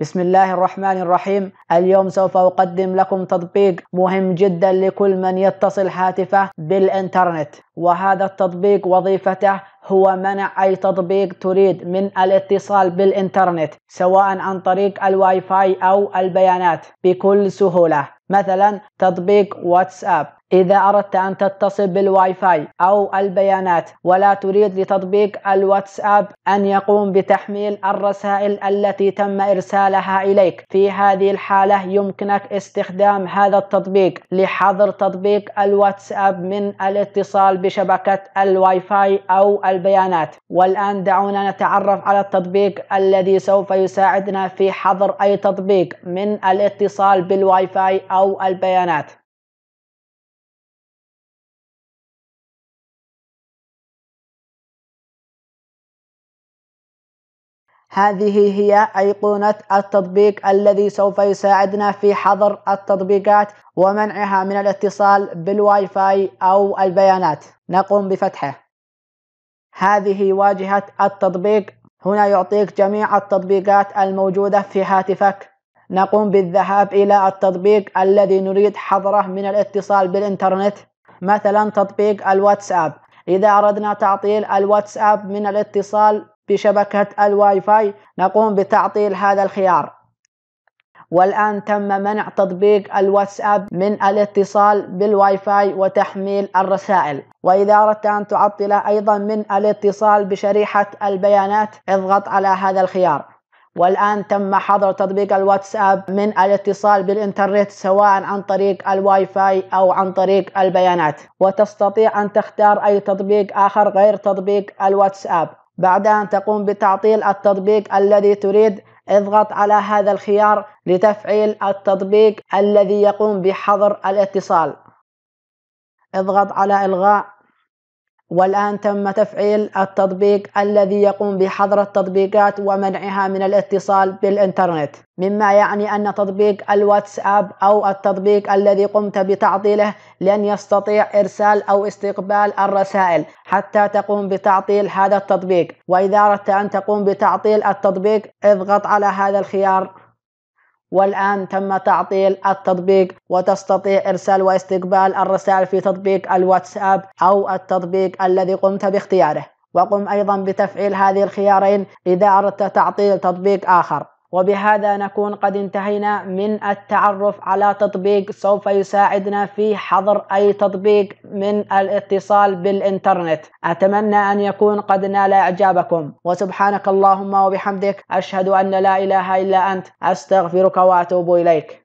بسم الله الرحمن الرحيم اليوم سوف أقدم لكم تطبيق مهم جدا لكل من يتصل هاتفه بالإنترنت وهذا التطبيق وظيفته هو منع أي تطبيق تريد من الاتصال بالإنترنت سواء عن طريق الواي فاي أو البيانات بكل سهولة مثلا تطبيق واتساب إذا أردت أن تتصل بالواي فاي أو البيانات ولا تريد لتطبيق الواتساب أن يقوم بتحميل الرسائل التي تم إرسالها إليك في هذه الحالة يمكنك استخدام هذا التطبيق لحظر تطبيق الواتساب من الاتصال بشبكة الواي فاي أو البيانات والآن دعونا نتعرف على التطبيق الذي سوف يساعدنا في حظر أي تطبيق من الاتصال بالواي فاي أو البيانات هذه هي أيقونة التطبيق الذي سوف يساعدنا في حظر التطبيقات ومنعها من الاتصال بالواي فاي أو البيانات نقوم بفتحه هذه واجهة التطبيق هنا يعطيك جميع التطبيقات الموجودة في هاتفك نقوم بالذهاب إلى التطبيق الذي نريد حظره من الاتصال بالإنترنت مثلا تطبيق الواتساب إذا أردنا تعطيل الواتساب من الاتصال بشبكة الواي فاي نقوم بتعطيل هذا الخيار والآن تم منع تطبيق الواتساب من الاتصال بالواي فاي وتحميل الرسائل وإذا أردت أن تعطل أيضا من الاتصال بشريحة البيانات اضغط على هذا الخيار والآن تم حظر تطبيق الواتساب من الاتصال بالإنترنت سواء عن طريق الواي فاي أو عن طريق البيانات وتستطيع أن تختار أي تطبيق آخر غير تطبيق الواتساب بعد أن تقوم بتعطيل التطبيق الذي تريد اضغط على هذا الخيار لتفعيل التطبيق الذي يقوم بحظر الاتصال اضغط على إلغاء والآن تم تفعيل التطبيق الذي يقوم بحظر التطبيقات ومنعها من الاتصال بالإنترنت مما يعني أن تطبيق الواتساب أو التطبيق الذي قمت بتعطيله لن يستطيع إرسال أو استقبال الرسائل حتى تقوم بتعطيل هذا التطبيق وإذا أردت أن تقوم بتعطيل التطبيق اضغط على هذا الخيار والآن تم تعطيل التطبيق وتستطيع إرسال واستقبال الرسائل في تطبيق الواتساب أو التطبيق الذي قمت باختياره وقم أيضا بتفعيل هذه الخيارين إذا أردت تعطيل تطبيق آخر وبهذا نكون قد انتهينا من التعرف على تطبيق سوف يساعدنا في حظر أي تطبيق من الاتصال بالإنترنت أتمنى أن يكون قد نال إعجابكم وسبحانك اللهم وبحمدك أشهد أن لا إله إلا أنت أستغفرك وأتوب إليك